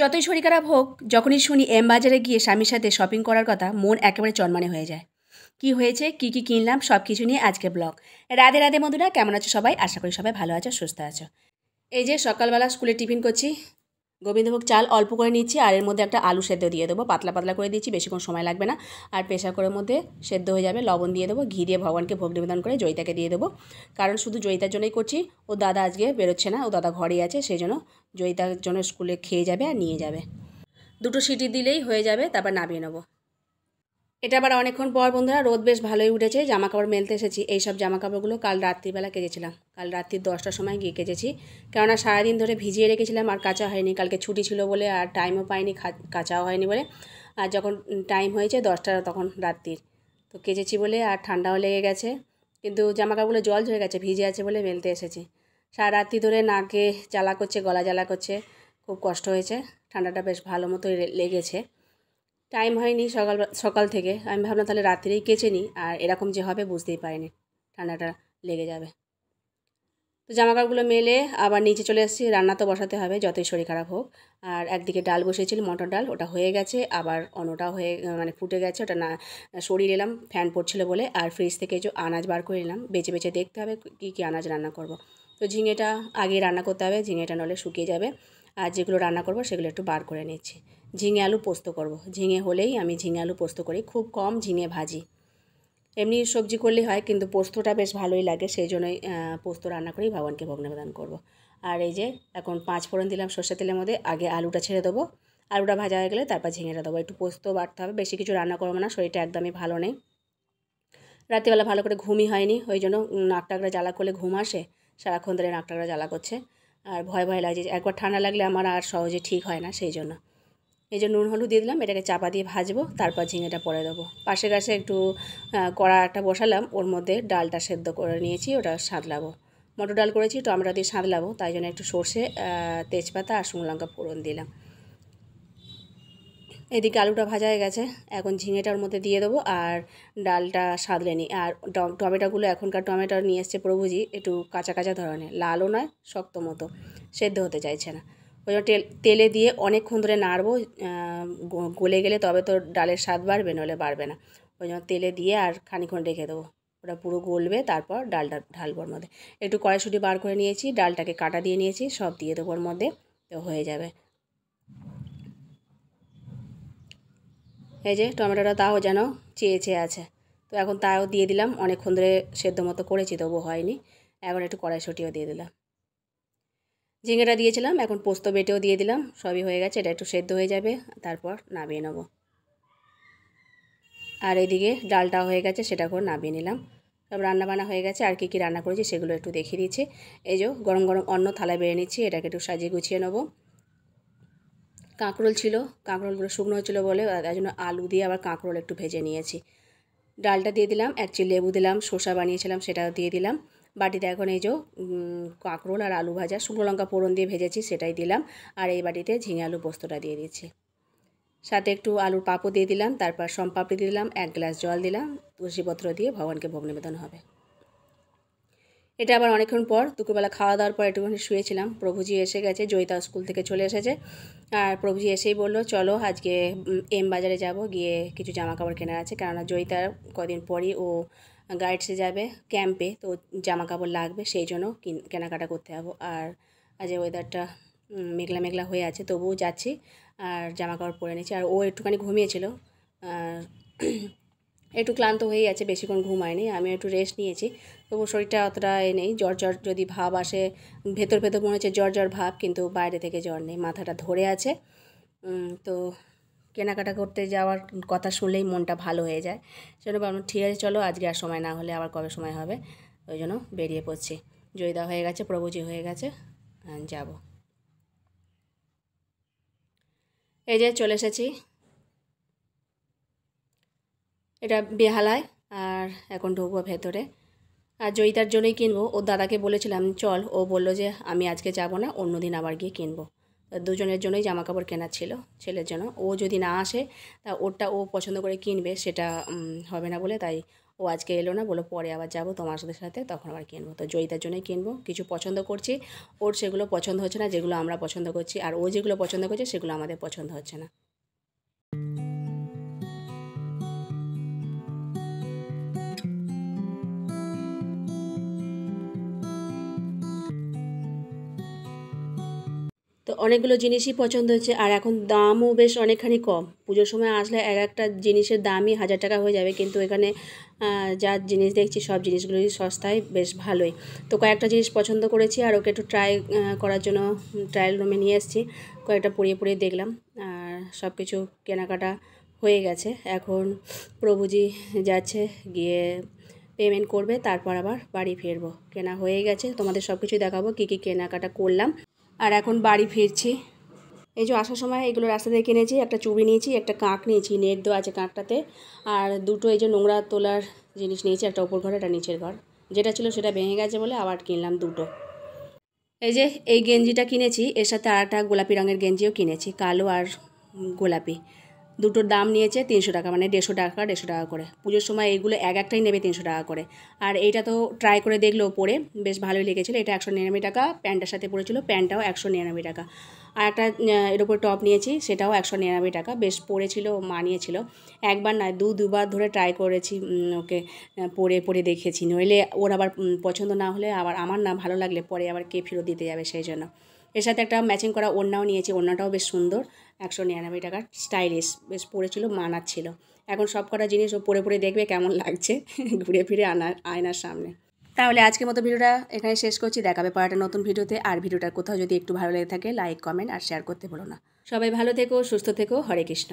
যতই শরীর খারাপ হোক যখনই শুনি এম বাজারে গিয়ে স্বামীর সাথে শপিং করার কথা মন একেবারে চনমানে হয়ে যায় কি হয়েছে কি কি কিনলাম সব কিছু নিয়ে আজকে ব্লগ রাধে রাধে মধুরা কেমন আছো সবাই আশা করি সবাই ভালো আছো সুস্থ আছো এই যে সকালবেলা স্কুলে টিফিন করছি গোবিন্দভোগ চাল অল্প করে নিচ্ছি আর এর মধ্যে একটা আলু সেদ্ধ দিয়ে দেবো পাতলা পাতলা করে দিচ্ছি বেশিক্ষণ সময় লাগবে না আর প্রেশার করার মধ্যে সেদ্ধ হয়ে যাবে লবণ দিয়ে দেবো ঘি দিয়ে ভগবানকে ভোগ নিবেদন করে জয়িতাকে দিয়ে দেবো কারণ শুধু জয়িতার জন্যই করছি ও দাদা আজকে বেরোচ্ছে না ও দাদা ঘরেই আছে সেই জন্য জয়িতার জন্য স্কুলে খেয়ে যাবে আর নিয়ে যাবে দুটো সিটি দিলেই হয়ে যাবে তারপর নামিয়ে নেবো এটা আবার অনেকক্ষণ পর বন্ধুরা রোদ বেশ ভালোই উঠেছে জামা কাপড় মেলতে এসেছি এই সব জামা কাপড়গুলো কাল রাত্রিবেলা কেজেছিলাম কাল রাত্রি দশটার সময় গিয়ে কেজেছি কেননা সারাদিন ধরে ভিজিয়ে রেখেছিলাম আর কাঁচা হয়নি কালকে ছুটি ছিল বলে আর টাইমও পাইনি কাঁচাও হয়নি বলে আর যখন টাইম হয়েছে দশটা তখন রাত্রির তো কেজেছি বলে আর ঠান্ডাও লেগে গেছে কিন্তু জামা কাপড়গুলো জল ঝরে গেছে ভিজে আছে বলে মেলতে এসেছি সারা রাত্রি ধরে নাকে জ্বালা করছে গলা জ্বালা করছে খুব কষ্ট হয়েছে ঠান্ডাটা বেশ ভালো মতোই লেগেছে টাইম হয়নি সকাল সকাল থেকে আমি ভাবলাম তাহলে রাত্রেই কেচে নিই আর এরকম যে হবে বুঝতেই পারিনি ঠান্ডাটা লেগে যাবে তো জামাকাপড়গুলো মেলে আবার নিচে চলে এসেছি রান্না তো বসাতে হবে যতই শরীর খারাপ হোক আর একদিকে ডাল বসেছিল মটর ডাল ওটা হয়ে গেছে আবার অন্যটা হয়ে মানে ফুটে গেছে ওটা না সরিয়ে এলাম ফ্যান পড়ছিল বলে আর ফ্রিজ থেকে কিছু আনাজ বার করে নিলাম বেছে বেছে দেখতে হবে কী কী আনাজ রান্না করব তো ঝিঙেটা আগে রান্না করতে হবে ঝিঙেটা নলে শুকিয়ে যাবে আর যেগুলো রান্না করব সেগুলো একটু বার করে নিচ্ছি ঝিঙে আলু পোস্ত করব ঝিঙে হলেই আমি ঝিঙে আলু পোস্ত করি খুব কম ঝিঙে ভাজি এমনি সবজি করলেই হয় কিন্তু পোস্তটা বেশ ভালোই লাগে সেই জন্যই পোস্ত রান্না করেই ভগবানকে ভগ্ন করব। আর এই যে এখন পাঁচ ফোড়ন দিলাম সর্ষে তেলের মধ্যে আগে আলুটা ছেড়ে দেবো আলুটা ভাজা হয়ে গেলে তারপর ঝিঙেটা দেবো একটু পোস্ত বাড়তে হবে বেশি কিছু রান্না করবো না শরীরটা একদমই ভালো নেই রাত্রিবেলা ভালো করে ঘুমই হয়নি ওই জন্য নাকটাকড়া জ্বালা করলে ঘুম আসে সারাক্ষণ ধরে নাকটাকড়া জ্বালা করছে আর ভয় ভয় লাগছে একবার ঠান্ডা লাগলে আমার আর সহজে ঠিক হয় না সেই জন্য এই যে নুন হলুদ দিয়ে দিলাম এটাকে চাপা দিয়ে ভাজবো তারপর ঝিঙেটা পরে দেবো পাশে কাছে একটু কড়া একটা বসালাম ওর মধ্যে ডালটা সেদ্ধ করে নিয়েছি ওটা সাঁতলাবো মটর ডাল করেছি টমেটো দিয়ে সাঁতলাবো তাই জন্য একটু সর্ষে তেজপাতা আর শুকনো লঙ্কা ফোড়ন দিলাম এদিকে আলুটা ভাজা হয়ে গেছে এখন ঝিঙেটার মধ্যে দিয়ে দেবো আর ডালটা সাদলে নিই আর টমেটোগুলো এখনকার টমেটো নিয়ে এসছে প্রভুজি একটু কাঁচা কাঁচা ধরনের লালও নয় শক্ত মতো সেদ্ধ হতে চাইছে না ওই তেল তেলে দিয়ে অনেকক্ষণ ধরে নাড়বো গলে গেলে তবে তো ডালের স্বাদ বাড়বে নলে বাড়বে না ওই জন্য তেলে দিয়ে আর খানিক্ষণ রেখে দেবো ওটা পুরো গলবে তারপর ডালটা ঢালবোর মধ্যে একটু কড়াইশুটি বার করে নিয়েছি ডালটাকে কাটা দিয়ে নিয়েছি সব দিয়ে দেবোর মধ্যে তো হয়ে যাবে এই যে টমেটোটা তাও যেন চেয়ে চেয়ে আছে তো এখন তাও দিয়ে দিলাম অনেকক্ষণ ধরে সেদ্ধ মতো করেছি তবু হয়নি এখন একটু কড়াইশুটিও দিয়ে দিলাম ঝিঙেটা দিয়েছিলাম এখন পোস্ত বেটেও দিয়ে দিলাম সবই হয়ে গেছে এটা একটু সেদ্ধ হয়ে যাবে তারপর নামিয়ে নেব আর এদিকে ডালটা হয়ে গেছে সেটা করে নামিয়ে নিলাম সব রান্নাবান্না হয়ে গেছে আর কি কি রান্না করেছি সেগুলো একটু দেখিয়ে দিচ্ছি এই যে গরম গরম অন্য থালায় বেড়ে নিচ্ছি এটাকে একটু সাজিয়ে গুছিয়ে নেবো কাঁকরোল ছিল কাঁকরোলগুলো শুকনো হচ্ছিলো বলে তার জন্য আলু দিয়ে আবার কাঁকরোল একটু ভেজে নিয়েছি ডালটা দিয়ে দিলাম একচি লেবু দিলাম শসা বানিয়েছিলাম সেটা দিয়ে দিলাম বাটিতে এখন এই যে কাঁকরোল আর আলু ভাজা শুকনো লঙ্কা পোড়ন দিয়ে ভেজেছি সেটাই দিলাম আর এই বাটিতে ঝিঙে আলু পোস্তটা দিয়ে দিচ্ছি সাথে একটু আলুর পাপড় দিয়ে দিলাম তারপর সম্পাপড়ি দিলাম এক গ্লাস জল দিলাম তুলসীপত্র দিয়ে ভগবানকে ভোগ নিবেদন হবে এটা আবার অনেকক্ষণ পর দুপুরবেলা খাওয়া দাওয়ার পর একটুখানি শুয়েছিলাম প্রভুজি এসে গেছে জয়িতা স্কুল থেকে চলে এসেছে আর প্রভুজি এসেই বলল চলো আজকে এম বাজারে যাব গিয়ে কিছু জামা কাপড় কেনার আছে কেননা জয়িতার কদিন পরই ও গাইডসে যাবে ক্যাম্পে তো জামা কাপড় লাগবে সেই জন্য কেনাকাটা করতে যাবো আর আজ ওয়েদারটা মেঘলা মেঘলা হয়ে আছে তবুও যাচ্ছি আর জামা কাপড় পরে নিচ্ছি আর ও একটুখানি ঘুমিয়েছিল আর একটু ক্লান্ত হয়েই আছে বেশিক্ষণ ঘুমায়নি আমি একটু রেস্ট নিয়েছি তবু শরীরটা অতটা এ নেই জ্বর জ্বর যদি ভাব আসে ভেতর ভেতর মনে হচ্ছে জ্বর জ্বর ভাব কিন্তু বাইরে থেকে জ্বর নেই মাথাটা ধরে আছে তো কেনাকাটা করতে যাওয়ার কথা শুনলেই মনটা ভালো হয়ে যায় সেজন্য ভাবলাম ঠিক আছে চলো আজকে আর সময় না হলে আবার কবে সময় হবে ওই জন্য বেরিয়ে পড়ছি জয়দা হয়ে গেছে প্রভুজি হয়ে গেছে যাব এই যে চলে এসেছি এটা বেহালায় আর এখন ঢুকবো ভেতরে আর জয়িতার জন্যই কিনবো ওর দাদাকে বলেছিলাম চল ও বলল যে আমি আজকে যাব না অন্য দিন আবার গিয়ে কিনবো দুজনের জন্যই জামা কাপড় কেনার ছিল ছেলের জন্য ও যদি না আসে তা ওরটা ও পছন্দ করে কিনবে সেটা হবে না বলে তাই ও আজকে এলো না বলো পরে আবার যাবো তোমার সাথে তখন আবার কিনবো তো জয়িতার জন্যই কিনবো কিছু পছন্দ করছি ওর সেগুলো পছন্দ হচ্ছে না যেগুলো আমরা পছন্দ করছি আর ও যেগুলো পছন্দ করছে সেগুলো আমাদের পছন্দ হচ্ছে না তো অনেকগুলো জিনিসই পছন্দ হচ্ছে আর এখন দামও বেশ অনেকখানি কম পুজোর সময় আসলে এক একটা জিনিসের দামই হাজার টাকা হয়ে যাবে কিন্তু এখানে যা জিনিস দেখছি সব জিনিসগুলোই সস্তায় বেশ ভালোই তো কয়েকটা জিনিস পছন্দ করেছি আর ওকে একটু ট্রাই করার জন্য ট্রায়াল রুমে নিয়ে এসেছি কয়েকটা পড়িয়ে পড়িয়ে দেখলাম আর সব কিছু কেনাকাটা হয়ে গেছে এখন প্রভুজি যাচ্ছে গিয়ে পেমেন্ট করবে তারপর আবার বাড়ি ফিরবো কেনা হয়ে গেছে তোমাদের সব কিছু দেখাবো কী কী কেনাকাটা করলাম আর এখন বাড়ি ফিরছি এই যে আসার সময় এগুলো রাস্তা থেকে কিনেছি একটা চুবি নিয়েছি একটা কাঁক নিয়েছি নেট দেওয়া আছে কাঁকটাতে আর দুটো এই যে নোংরা তোলার জিনিস নিয়েছি একটা ওপর ঘর একটা নিচের ঘর যেটা ছিল সেটা ভেঙে গেছে বলে আবার কিনলাম দুটো এই যে এই গেঞ্জিটা কিনেছি এর সাথে আর একটা গোলাপি রঙের গেঞ্জিও কিনেছি কালো আর গোলাপি দুটোর দাম নিয়েছে তিনশো টাকা মানে দেড়শো টাকা দেড়শো টাকা করে পুজোর সময় এইগুলো এক একটাই নেবে তিনশো টাকা করে আর এইটা তো ট্রাই করে দেখলেও পরে বেশ ভালোই লেগেছিলো এটা একশো নিরানব্বই টাকা প্যান্টটার সাথে পড়েছিল প্যান্টটাও একশো নিরানব্বই টাকা আর একটা এর উপর টপ নিয়েছি সেটাও একশো নিরানব্বই টাকা বেশ পড়েছিল মানিয়েছিল একবার নয় দু দুবার ধরে ট্রাই করেছি ওকে পরে পরে দেখেছি নইলে ওর আবার পছন্দ না হলে আবার আমার না ভালো লাগলে পরে আবার কে ফেরত দিতে যাবে সেই জন্য এর সাথে একটা ম্যাচিং করা ওড়নাও নিয়েছি ওড়নাটাও বেশ সুন্দর একশো নিরানব্বই টাকার স্টাইলিশ বেশ পড়েছিল মানাচ্ছিল এখন সব কটা জিনিস ও পরে পরে দেখবে কেমন লাগছে ঘুরে ফিরে আনার আয়নার সামনে তাহলে আজকের মতো ভিডিওটা এখানে শেষ করছি দেখাবে পড়াটা নতুন ভিডিওতে আর ভিডিওটা কোথাও যদি একটু ভালো লেগে থাকে লাইক কমেন্ট আর শেয়ার করতে বলো না সবাই ভালো থেকো সুস্থ থেকো হরে কৃষ্ণ